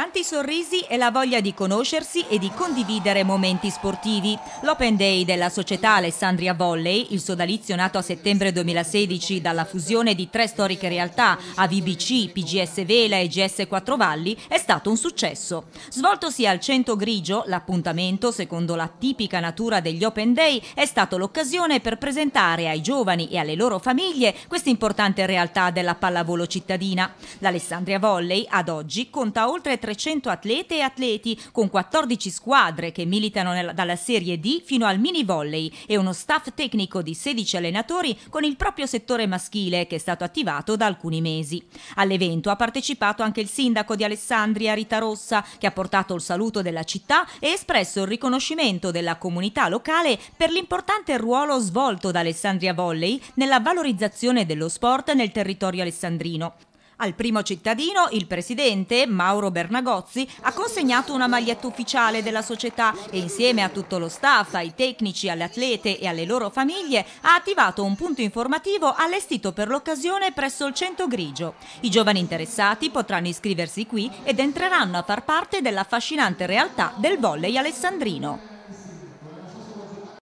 Tanti sorrisi e la voglia di conoscersi e di condividere momenti sportivi. L'Open Day della società Alessandria Volley, il sodalizio nato a settembre 2016 dalla fusione di tre storiche realtà, AVBC, PGS Vela e GS Quattro Valli, è stato un successo. Svoltosi al Cento Grigio, l'appuntamento, secondo la tipica natura degli Open Day, è stato l'occasione per presentare ai giovani e alle loro famiglie questa importante realtà della pallavolo cittadina. L'Alessandria Volley ad oggi conta oltre 3 300 atlete e atleti con 14 squadre che militano nella, dalla Serie D fino al mini volley e uno staff tecnico di 16 allenatori con il proprio settore maschile che è stato attivato da alcuni mesi. All'evento ha partecipato anche il sindaco di Alessandria Rita Rossa che ha portato il saluto della città e espresso il riconoscimento della comunità locale per l'importante ruolo svolto da Alessandria Volley nella valorizzazione dello sport nel territorio alessandrino. Al primo cittadino, il presidente, Mauro Bernagozzi, ha consegnato una maglietta ufficiale della società e insieme a tutto lo staff, ai tecnici, alle atlete e alle loro famiglie ha attivato un punto informativo allestito per l'occasione presso il Centro Grigio. I giovani interessati potranno iscriversi qui ed entreranno a far parte dell'affascinante realtà del volley alessandrino.